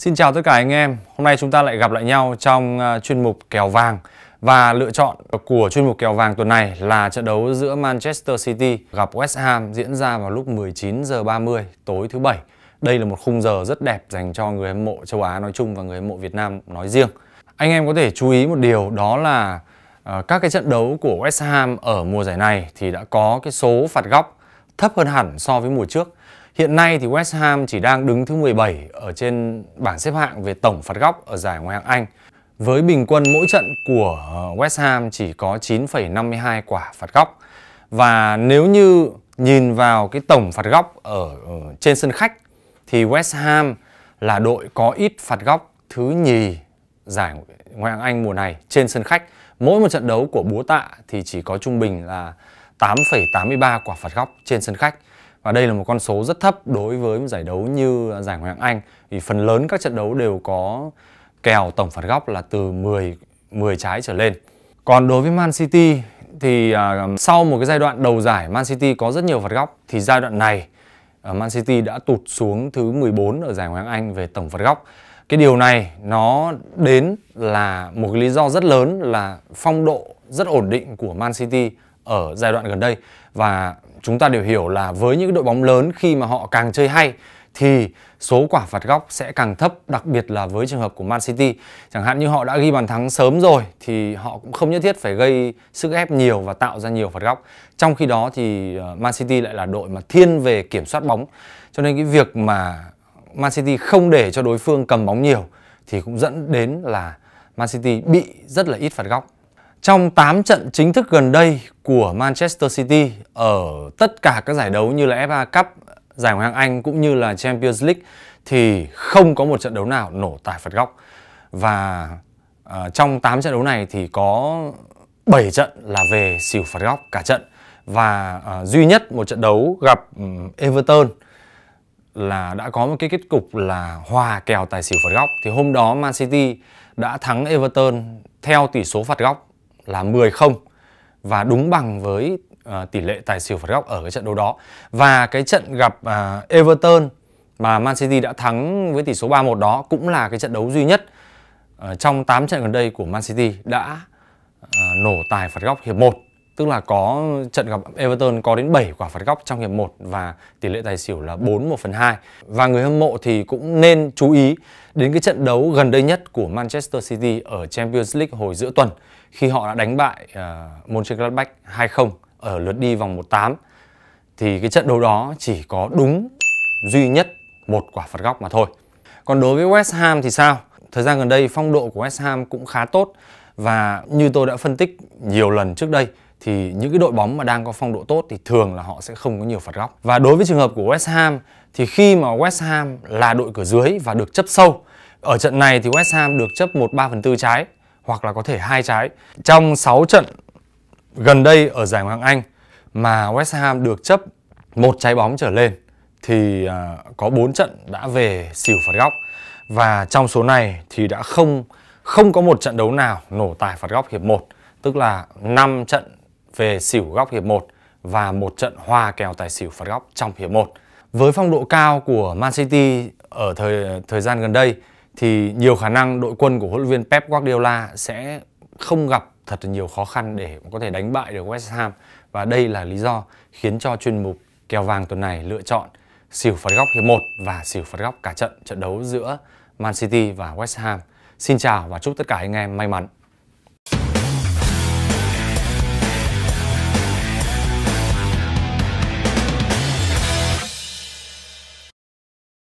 Xin chào tất cả anh em, hôm nay chúng ta lại gặp lại nhau trong à, chuyên mục kèo vàng và lựa chọn của chuyên mục kèo vàng tuần này là trận đấu giữa Manchester City gặp West Ham diễn ra vào lúc 19 h 30 tối thứ bảy. Đây là một khung giờ rất đẹp dành cho người hâm mộ châu Á nói chung và người hâm mộ Việt Nam nói riêng. Anh em có thể chú ý một điều đó là à, các cái trận đấu của West Ham ở mùa giải này thì đã có cái số phạt góc thấp hơn hẳn so với mùa trước Hiện nay thì West Ham chỉ đang đứng thứ 17 ở trên bảng xếp hạng về tổng phạt góc ở giải Ngoại hạng Anh với bình quân mỗi trận của West Ham chỉ có 9,52 quả phạt góc. Và nếu như nhìn vào cái tổng phạt góc ở, trên sân khách thì West Ham là đội có ít phạt góc thứ nhì giải Ngoại hạng Anh mùa này trên sân khách. Mỗi một trận đấu của Búa Tạ thì chỉ có trung bình là 8,83 quả phạt góc trên sân khách và đây là một con số rất thấp đối với một giải đấu như giải Ngoại hạng Anh vì phần lớn các trận đấu đều có kèo tổng phạt góc là từ 10 10 trái trở lên. Còn đối với Man City thì uh, sau một cái giai đoạn đầu giải Man City có rất nhiều phạt góc thì giai đoạn này uh, Man City đã tụt xuống thứ 14 ở giải Ngoại hạng Anh về tổng phạt góc. Cái điều này nó đến là một cái lý do rất lớn là phong độ rất ổn định của Man City ở giai đoạn gần đây và chúng ta đều hiểu là với những đội bóng lớn khi mà họ càng chơi hay thì số quả phạt góc sẽ càng thấp đặc biệt là với trường hợp của Man City chẳng hạn như họ đã ghi bàn thắng sớm rồi thì họ cũng không nhất thiết phải gây sức ép nhiều và tạo ra nhiều phạt góc trong khi đó thì ờ, Man City lại là đội mà thiên về kiểm soát bóng cho nên cái việc mà Man City không để cho đối phương cầm bóng nhiều thì cũng dẫn đến là Man City bị rất là ít phạt góc trong 8 trận chính thức gần đây của Manchester City ở tất cả các giải đấu như là FA Cup, giải Ngoại hạng Anh cũng như là Champions League thì không có một trận đấu nào nổ tài phạt góc. Và uh, trong 8 trận đấu này thì có 7 trận là về xỉu phạt góc cả trận và uh, duy nhất một trận đấu gặp um, Everton là đã có một cái kết cục là hòa kèo tài xỉu phạt góc thì hôm đó Man City đã thắng Everton theo tỷ số phạt góc là 10 không và đúng bằng với uh, tỷ lệ tài xỉu phạt góc ở cái trận đấu đó. Và cái trận gặp uh, Everton mà Man City đã thắng với tỷ số 3-1 đó cũng là cái trận đấu duy nhất uh, trong 8 trận gần đây của Man City đã uh, nổ tài phạt góc hiệp 1 Tức là có trận gặp Everton có đến 7 quả phạt góc trong hiệp 1 và tỷ lệ tài xỉu là 4 1 phần 2. Và người hâm mộ thì cũng nên chú ý đến cái trận đấu gần đây nhất của Manchester City ở Champions League hồi giữa tuần khi họ đã đánh bại uh, Mönchengladbach 2-0 ở lượt đi vòng 1/8 thì cái trận đấu đó chỉ có đúng duy nhất một quả phạt góc mà thôi. Còn đối với West Ham thì sao? Thời gian gần đây phong độ của West Ham cũng khá tốt và như tôi đã phân tích nhiều lần trước đây thì những cái đội bóng mà đang có phong độ tốt thì thường là họ sẽ không có nhiều phạt góc. Và đối với trường hợp của West Ham thì khi mà West Ham là đội cửa dưới và được chấp sâu, ở trận này thì West Ham được chấp 1 3 phần 4 trái hoặc là có thể hai trái. Trong 6 trận gần đây ở giải Ngoại hạng Anh mà West Ham được chấp một trái bóng trở lên thì à, có 4 trận đã về xỉu phạt góc và trong số này thì đã không không có một trận đấu nào nổ tài phạt góc hiệp 1, tức là 5 trận về xỉu góc hiệp 1 và một trận hòa kèo tài xỉu phạt góc trong hiệp 1. Với phong độ cao của Man City ở thời thời gian gần đây thì nhiều khả năng đội quân của huấn luyện viên Pep Guardiola sẽ không gặp thật nhiều khó khăn để có thể đánh bại được West Ham và đây là lý do khiến cho chuyên mục kèo vàng tuần này lựa chọn xỉu phạt góc hiệp 1 và xỉu phạt góc cả trận trận đấu giữa Man City và West Ham. Xin chào và chúc tất cả anh em may mắn.